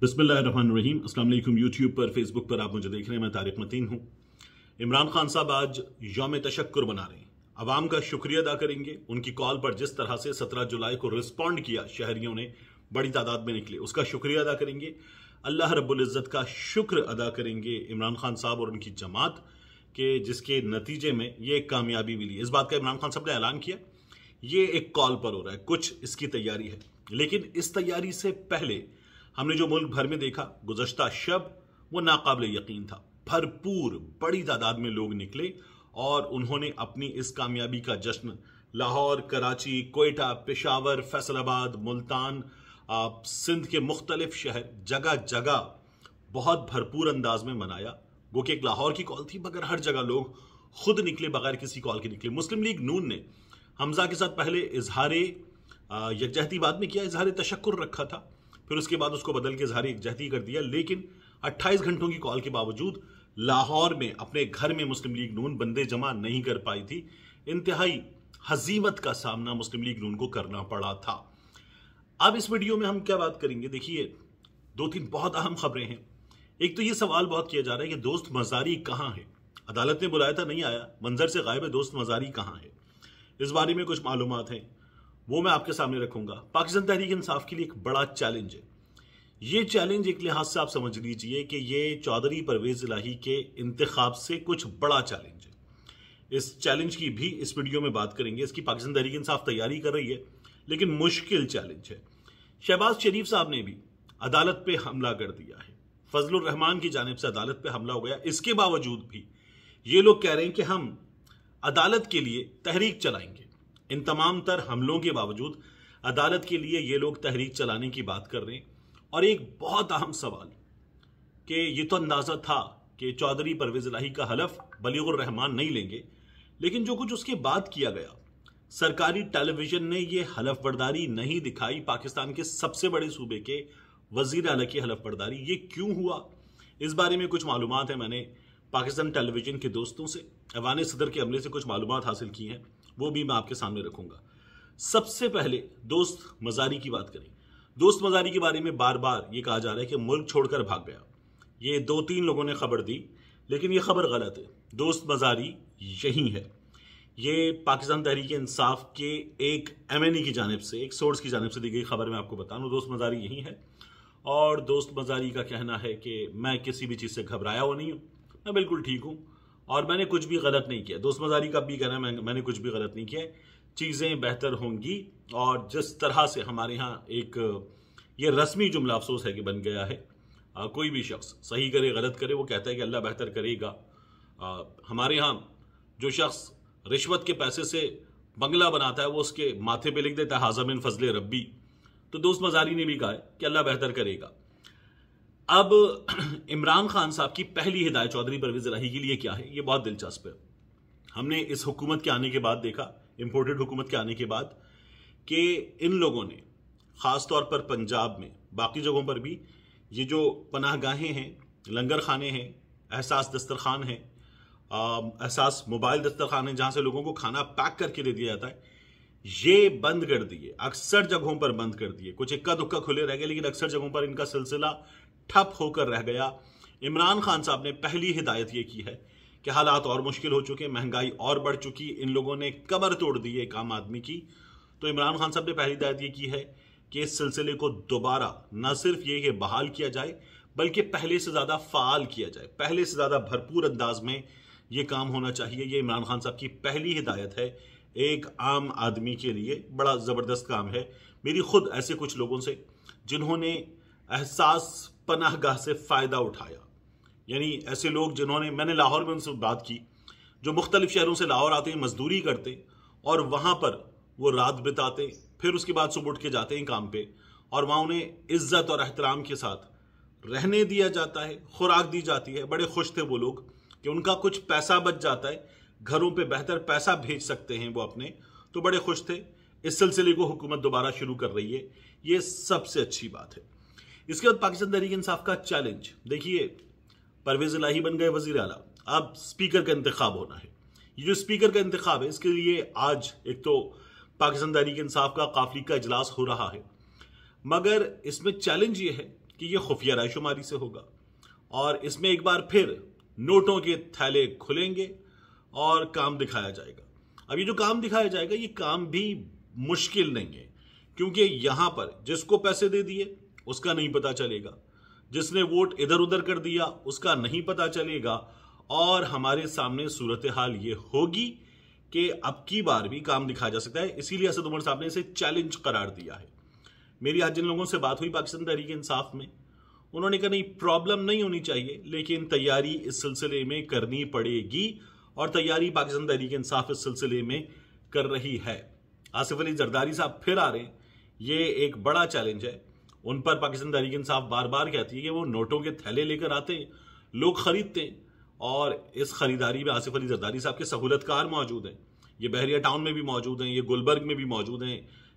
बिस्मिल्लाम अस्सलाम वालेकुम यूट्यूब पर फेसबुक पर आप मुझे देख रहे हैं मैं तारिक मतीन हूँ इमरान खान साहब आज योम तशक्र बना रहे हैं आवाम का शुक्रिया अदा करेंगे उनकी कॉल पर जिस तरह से सत्रह जुलाई को रिस्पॉन्ड किया शहरियों ने बड़ी तादाद में निकले उसका शुक्रिया अदा करेंगे अल्लाह रबुल्ज़त का शुक्र अदा करेंगे इमरान खान साहब और उनकी जमात के जिसके नतीजे में ये एक कामयाबी मिली इस बात का इमरान खान साहब ने ऐलान किया ये एक कॉल पर हो रहा है कुछ इसकी तैयारी है लेकिन इस तैयारी से पहले हमने जो मुल्क भर में देखा गुजशत शब वो नाकबिल यकीन था भरपूर बड़ी तादाद में लोग निकले और उन्होंने अपनी इस कामयाबी का जश्न लाहौर कराची कोयटा पेशावर फैसलाबाद मुल्तान सिंध के मुख्तलिफ शहर जगह जगह बहुत भरपूर अंदाज में मनाया वो कि एक लाहौर की कॉल थी मगर हर जगह लोग खुद निकले बगैर किसी कॉल के निकले मुस्लिम लीग नून ने हमजा के साथ पहले इजहार यकजहती बाद में किया इजहार तशक्र रखा था फिर उसके बाद उसको बदल के जहरी जहती कर दिया लेकिन 28 घंटों की कॉल के बावजूद लाहौर में अपने घर में मुस्लिम लीग नून बंदे जमा नहीं कर पाई थी इंतहाई हजीमत का सामना मुस्लिम लीग नून को करना पड़ा था अब इस वीडियो में हम क्या बात करेंगे देखिए दो तीन बहुत अहम खबरें हैं एक तो ये सवाल बहुत किया जा रहा है कि दोस्त मजारी कहाँ है अदालत ने बुलाया था नहीं आया मंजर से गायब है दोस्त मजारी कहाँ है इस बारे में कुछ मालूम हैं वो मैं आपके सामने रखूंगा पाकिस्तान तहरीक इंसाफ के लिए एक बड़ा चैलेंज है ये चैलेंज एक लिहाज से आप समझ लीजिए कि ये चौधरी परवेज इलाही के इंतखब से कुछ बड़ा चैलेंज है इस चैलेंज की भी इस वीडियो में बात करेंगे इसकी पाकिस्तान तहरीक इंसाफ तैयारी कर रही है लेकिन मुश्किल चैलेंज है शहबाज शरीफ साहब ने भी अदालत पे हमला कर दिया है फजलुर रहमान की जानब से अदालत पे हमला हो गया इसके बावजूद भी ये लोग कह रहे हैं कि हम अदालत के लिए तहरीक चलाएंगे इन तमाम तर हमलों के बावजूद अदालत के लिए ये लोग तहरीक चलाने की बात कर रहे हैं और एक बहुत अहम सवाल कि ये तो अंदाज़ा था कि चौधरी परवेज लाही का हलफ बलीगुररहमान नहीं लेंगे लेकिन जो कुछ उसके बाद किया गया सरकारी टेलीविजन ने यह हलफ बर्दारी नहीं दिखाई पाकिस्तान के सबसे बड़े सूबे के वजीर अल की हलफ बर्दारी ये क्यों हुआ इस बारे में कुछ मालूम है मैंने पाकिस्तान टेलीविजन के दोस्तों से अवान सदर के हमले से कुछ मालूम हासिल की हैं वो भी मैं आपके सामने रखूंगा सबसे पहले दोस्त मजारी की बात करें दोस्त मजारी के बारे में बार बार ये कहा जा रहा है कि मुल्क छोड़कर भाग गया ये दो तीन लोगों ने खबर दी लेकिन ये खबर गलत है दोस्त मजारी यही है ये पाकिस्तान तहरीक इंसाफ के एक एम e की जानब से एक सोर्स की जानब से दी गई खबर मैं आपको बता दूँ दोस्त मजारी यही है और दोस्त मजारी का कहना है कि मैं किसी भी चीज़ से घबराया हुआ नहीं हूँ मैं बिल्कुल ठीक हूँ और मैंने कुछ भी गलत नहीं किया दोस्त मजारी का भी कहना है मैंने कुछ भी गलत नहीं किया चीज़ें बेहतर होंगी और जिस तरह से हमारे यहाँ एक ये रस्मी जुमला अफसोस है कि बन गया है आ, कोई भी शख्स सही करे गलत करे वो कहता है कि अल्लाह बेहतर करेगा आ, हमारे यहाँ जो शख्स रिश्वत के पैसे से बंगला बनाता है वो उसके माथे पे लिख देता है हाजमिन फजल रब्बी तो दोस्त मजारी ने भी कहा है कि अल्लाह बेहतर करेगा अब इमरान खान साहब की पहली हिदायत चौधरी परवेज राही के लिए क्या है ये बहुत दिलचस्प है हमने इस हुकूमत के आने के बाद देखा इम्पोर्टेड हुकूमत के आने के बाद कि इन लोगों ने ख़ास तौर पर पंजाब में बाकी जगहों पर भी ये जो पनाह गाहें हैं लंगर खाने हैं एहसास दस्तरखान हैं एहसास मोबाइल दस्तरखान हैं जहाँ से लोगों को खाना पैक करके दे दिया जाता है ये बंद कर दिए अक्सर जगहों पर बंद कर दिए कुछ इक्का दुक्का खुले रह गए लेकिन अक्सर जगहों पर इनका सिलसिला ठप होकर रह गया इमरान खान साहब ने पहली हिदायत ये की है कि हालात और मुश्किल हो चुके महंगाई और बढ़ चुकी इन लोगों ने कमर तोड़ दी है एक आम आदमी की तो इमरान खान साहब ने पहली हिदायत ये की है कि इस सिलसिले को दोबारा न सिर्फ ये कि बहाल किया जाए बल्कि पहले से ज़्यादा फ़ाल किया जाए पहले से ज़्यादा भरपूर अंदाज में ये काम होना चाहिए ये इमरान खान साहब की पहली हिदायत है एक आम आदमी के लिए बड़ा ज़बरदस्त काम है मेरी खुद ऐसे कुछ लोगों से जिन्होंने एहसास पनाहगाह से फ़ायदा उठाया यानी ऐसे लोग जिन्होंने मैंने लाहौर में उनसे बात की जो मुख्तलिफ शहरों से लाहौर आते हैं मजदूरी करते और वहाँ पर वो रात बिताते फिर उसके बाद सुबह उठ के जाते हैं काम पे और वहाँ उन्हें इज्जत और एहतराम के साथ रहने दिया जाता है खुराक दी जाती है बड़े खुश थे वो लोग कि उनका कुछ पैसा बच जाता है घरों पे बेहतर पैसा भेज सकते हैं वो अपने तो बड़े खुश थे इस सिलसिले को हुकूमत दोबारा शुरू कर रही है ये सबसे अच्छी बात है इसके बाद पाकिस्तान तहरीक इंसाफ का चैलेंज देखिए परवेज इलाही बन गए वजीर अला अब स्पीकर का इंतखब होना है ये जो स्पीकर का इंतखब है इसके लिए आज एक तो पाकिस्तान तहरीक इंसाफ का काफली का इजलास हो रहा है मगर इसमें चैलेंज ये है कि यह खुफिया रायशुमारी से होगा और इसमें एक बार फिर नोटों के थैले खुलेंगे और काम दिखाया जाएगा अब ये जो काम दिखाया जाएगा ये काम भी मुश्किल नहीं है क्योंकि यहां पर जिसको पैसे दे दिए उसका नहीं पता चलेगा जिसने वोट इधर उधर कर दिया उसका नहीं पता चलेगा और हमारे सामने सूरत हाल ये होगी कि अब की बार भी काम दिखा जा सकता है इसीलिए असद उमर साहब ने इसे चैलेंज करार दिया है मेरी आज जिन लोगों से बात हुई पाकिस्तान तहरीक इंसाफ में उन्होंने कहा नहीं प्रॉब्लम नहीं होनी चाहिए लेकिन तैयारी इस सिलसिले में करनी पड़ेगी और तैयारी पाकिस्तान तहरीक इंसाफ इस सिलसिले में कर रही है आसिफ अली जरदारी साहब फिर आ रहे हैं ये एक बड़ा चैलेंज है उन पर पाकिस्तान तहरीक इंसाफ बार बार कहती है कि वो नोटों के थैले लेकर आते हैं लोग खरीदते हैं और इस खरीदारी में आसिफ अली जरदारी साहब के सहूलतकार मौजूद हैं ये बहरिया टाउन में भी मौजूद हैं ये गुलबर्ग में भी मौजूद हैं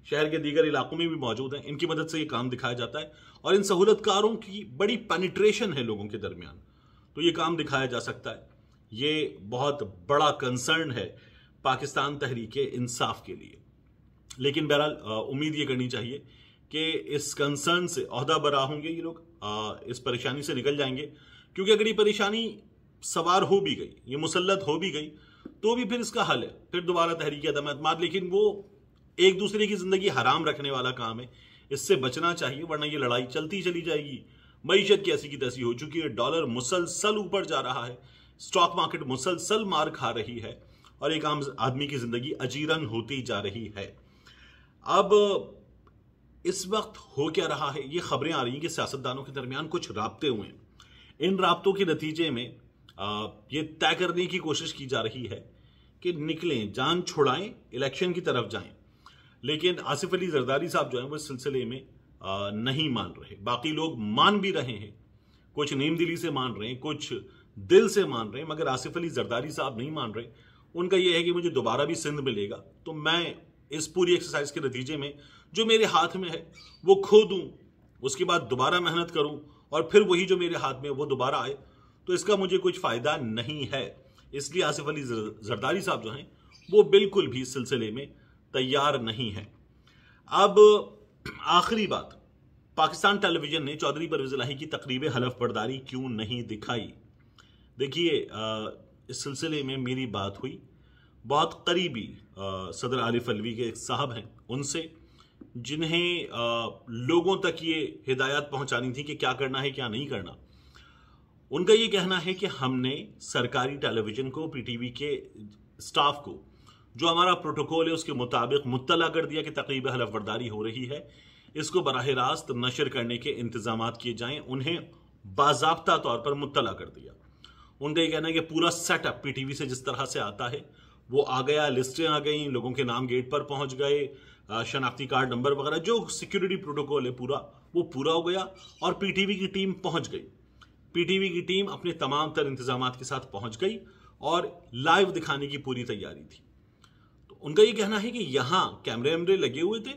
शहर के दीगर इलाकों में भी मौजूद हैं इनकी मदद से ये काम दिखाया जाता है और इन सहूलतकारों की बड़ी पेनिट्रेशन है लोगों के दरमियान तो ये काम दिखाया जा सकता है ये बहुत बड़ा कंसर्न है पाकिस्तान तहरीक इंसाफ के लिए लेकिन बहरहाल उम्मीद ये करनी चाहिए के इस कंसर्न से अहदा बरा होंगे ये लोग इस परेशानी से निकल जाएंगे क्योंकि अगर ये परेशानी सवार हो भी गई ये मुसलत हो भी गई तो भी फिर इसका हल है फिर दोबारा तहरीक अदम अतमाद लेकिन वो एक दूसरे की ज़िंदगी हराम रखने वाला काम है इससे बचना चाहिए वरना ये लड़ाई चलती चली जाएगी मीशत की ऐसी की तैसी हो चुकी है डॉलर मुसलसल ऊपर जा रहा है स्टॉक मार्केट मुसलसल मार खा रही है और एक आम आदमी की ज़िंदगी अजीरन होती जा रही है अब इस वक्त हो क्या रहा है ये खबरें आ रही हैं कि सियासतदानों के दरमियान कुछ रबते हुए हैं इन रबतों के नतीजे में ये तय करने की कोशिश की जा रही है कि निकलें जान छुड़ाएं इलेक्शन की तरफ जाएं लेकिन आसिफ अली जरदारी साहब जो हैं वो इस सिलसिले में नहीं मान रहे बाकी लोग मान भी रहे हैं कुछ नीम दिली से मान रहे हैं कुछ दिल से मान रहे हैं मगर आसिफ अली जरदारी साहब नहीं मान रहे उनका यह है कि मुझे दोबारा भी सिंध मिलेगा तो मैं इस पूरी एक्सरसाइज के नतीजे में जो मेरे हाथ में है वो खो दूँ उसके बाद दोबारा मेहनत करूँ और फिर वही जो मेरे हाथ में वो दोबारा आए तो इसका मुझे कुछ फ़ायदा नहीं है इसलिए आसिफ अली जरदारी साहब जो हैं वो बिल्कुल भी इस सिलसिले में तैयार नहीं है अब आखिरी बात पाकिस्तान टेलीविज़न ने चौधरी परवेज लाही की तकरीब हलफ बर्दारी क्यों नहीं दिखाई देखिए इस सिलसिले में मेरी बात हुई बहुत करीबी सदर आरिफ अलवी के एक साहब हैं उनसे जिन्हें लोगों तक ये हिदायत पहुंचानी थी कि क्या करना है क्या नहीं करना उनका ये कहना है कि हमने सरकारी टेलीविज़न को पीटीवी के स्टाफ को जो हमारा प्रोटोकॉल है उसके मुताबिक मुतला कर दिया कि तकरीब हलफबरदारी हो रही है इसको बरह रास्त नशर करने के इंतजाम किए जाएं उन्हें बाबा तौर पर मुतला कर दिया उनका यह कहना है कि पूरा सेटअप पीटीवी से जिस तरह से आता है वो आ गया लिस्टें आ गई लोगों के नाम गेट पर पहुंच गए शनाख्ती कार्ड नंबर वगैरह जो सिक्योरिटी प्रोटोकॉल है पूरा वो पूरा हो गया और पीटीवी की टीम पहुंच गई पीटीवी की टीम अपने तमाम तर इंतजाम के साथ पहुंच गई और लाइव दिखाने की पूरी तैयारी थी तो उनका ये कहना है कि यहाँ कैमरे वैमरे लगे हुए थे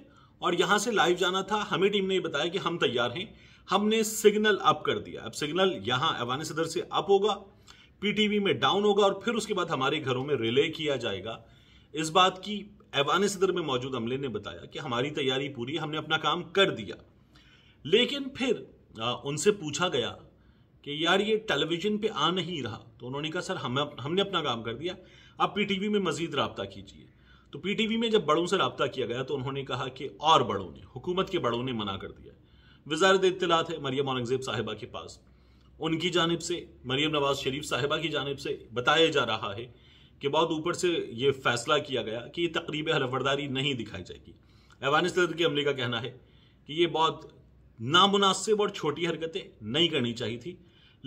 और यहाँ से लाइव जाना था हमें टीम ने बताया कि हम तैयार हैं हमने सिग्नल अप कर दिया अब सिग्नल यहाँ एवान सदर से अप होगा पीटीवी में डाउन होगा और फिर उसके बाद हमारे घरों में रिले किया जाएगा इस बात की ऐवान सदर में मौजूद अमले ने बताया कि हमारी तैयारी पूरी हमने अपना काम कर दिया लेकिन फिर उनसे पूछा गया कि यार ये टेलीविज़न पे आ नहीं रहा तो उन्होंने कहा सर हम हमने अपना काम कर दिया आप पीटीवी में मज़ीद रबता कीजिए तो पीटीवी में जब बड़ों से रबता किया गया तो उन्होंने कहा कि और बड़ों ने हुकूमत के बड़ों ने मना कर दिया वजारत इतलात है मरियम औरंगजेब साहिबा के पास उनकी जानब से मरियम नवाज शरीफ साहिबा की जानब से बताया जा रहा है के बाद ऊपर से ये फैसला किया गया कि ये तकरीब हलफबरदारी नहीं दिखाई जाएगी ऐवान सदर के अमले का कहना है कि ये बहुत नामुनासिब और छोटी हरकतें नहीं करनी चाहिए थी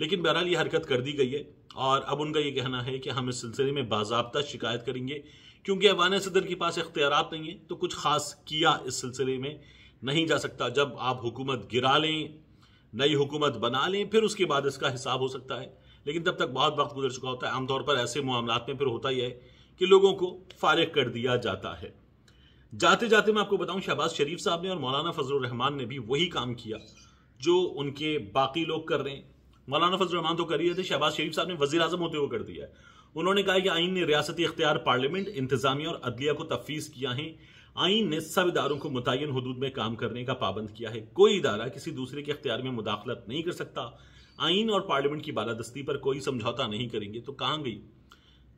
लेकिन बहरहाल ये हरकत कर दी गई है और अब उनका ये कहना है कि हम इस सिलसिले में बाबा शिकायत करेंगे क्योंकि ऐवान सदर के पास इख्तियार नहीं है तो कुछ खास किया इस सिलसिले में नहीं जा सकता जब आप हुकूमत गिरा लें नई हुकूमत बना लें फिर उसके बाद इसका हिसाब हो सकता है लेकिन तब तक बहुत वक्त गुजर चुका होता है आमतौर पर ऐसे मामला में फिर होता ही है कि लोगों को फारिग कर दिया जाता है जाते जाते मैं आपको बताऊं शहबाज शरीफ साहब ने और मौलाना फजल रहमान ने भी वही काम किया जो उनके बाकी लोग कर रहे हैं मौलाना फजल रहमान तो कर ही रहे थे शहबाज शरीफ साहब ने वजी अजम होते हुए कर दिया है उन्होंने कहा कि आइन ने रियासती इख्तियार पार्लियामेंट इंतजामिया और अदलिया को तफवीज़ किया है आइन ने सब इदारों को मुतन हदूद में काम करने का पाबंद किया है कोई इदारा किसी दूसरे के अख्तियार में मुदाखलत नहीं कर सकता आइन और पार्लियामेंट की बालादस्ती पर कोई समझौता नहीं करेंगे तो कहां गई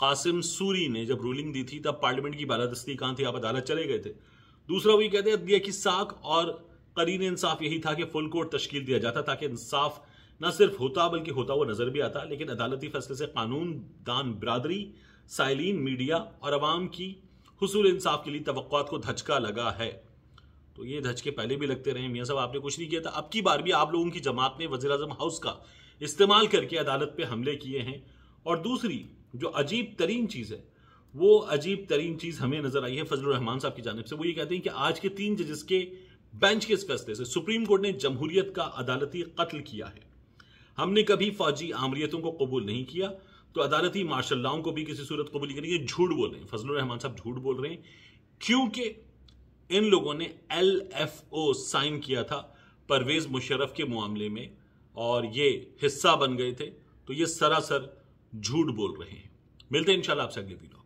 कासिम सूरी ने जब रूलिंग दी थी तब पार्लियामेंट की बालादस्ती कहां थी आप अदालत चले गए थे दूसरा वो ये कहते हैं कि साख और करीन इंसाफ यही था कि फुल कोर्ट तश्कील दिया जाता ताकि इंसाफ न सिर्फ होता बल्कि होता हुआ नजर भी आता लेकिन अदालती फैसले से कानून दान बरदरी साइलिन मीडिया और आवाम की हसूल इंसाफ के लिए तो धचका लगा है तो ये धचके पहले भी लगते रहे मियाँ साहब आपने कुछ नहीं किया था अब की बार भी आप लोगों की जमात ने वजी हाउस का इस्तेमाल करके अदालत पर हमले किए हैं और दूसरी जो अजीब तरीन चीज़ है वो अजीब तरीन चीज़ हमें नज़र आई है फजल रहमान साहब की जानब से वो ये कहते हैं कि आज के तीन जजेस के बेंच के इस फैसले से सुप्रीम कोर्ट ने जमहूरियत का अदालती कत्ल किया है हमने कभी फौजी आमरीतों को कबूल नहीं किया तो अदालती मार्शल लाओं को भी किसी सूरत कबूल करेंगे झूठ बोल रहे हैं फजलान साहब झूठ बोल रहे हैं क्योंकि इन लोगों ने एल एफ ओ साइन किया था परवेज मुशरफ के मामले में और ये हिस्सा बन गए थे तो ये सरासर झूठ बोल रहे हैं मिलते हैं इंशाल्लाह आपसे अगले वीडियो